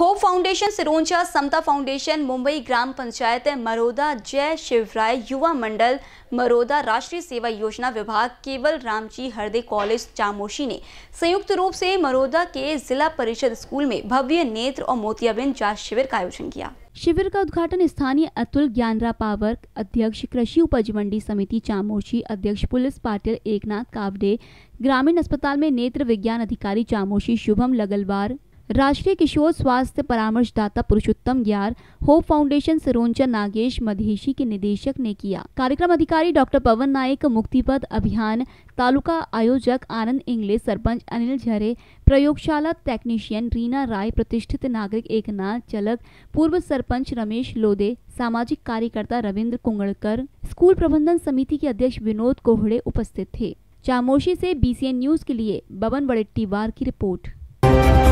hope foundation Sironcha Samta foundation Mumbai ग्राम पंचायत मरोदा जय शिवराय युवा मंडल मरोदा राष्ट्रीय सेवा योजना विभाग केवल रामजी हरदे कॉलेज चामोशी ने संयुक्त रूप से मरोदा के जिला परिषद स्कूल में भव्य नेत्र और मोतियाबिंद जांच शिविर का आयोजन किया शिविर का उद्घाटन स्थानीय अतुल ज्ञानरा पावर अध्यक्ष कृषि उपज मंडी समिति चामोशी अध्यक्ष पुलिस पाटिल एकनाथ कावडे ग्रामीण अस्पताल में नेत्र विज्ञान अधिकारी चामोशी शुभम लगलवार राष्ट्रीय किशोर स्वास्थ्य परामर्शदाता पुरुषोत्तम ग्यार होप फाउंडेशन सरोंचा नागेश मधेशी के निदेशक ने किया कार्यक्रम अधिकारी डॉक्टर पवन नायक मुक्तिपद अभियान तालुका आयोजक आनंद इंगले सरपंच अनिल झरे प्रयोगशाला टेक्नीशियन रीना राय प्रतिष्ठित नागरिक एकनाथ चलक पूर्व सरपंच रमेश लोदे सामाजिक कार्यकर्ता रविन्द्र कुंगड़कर स्कूल प्रबंधन समिति के अध्यक्ष विनोद कोहड़े उपस्थित थे चामोशी से बीसीएन न्यूज के लिए बबन बड़ेट्टीवार की रिपोर्ट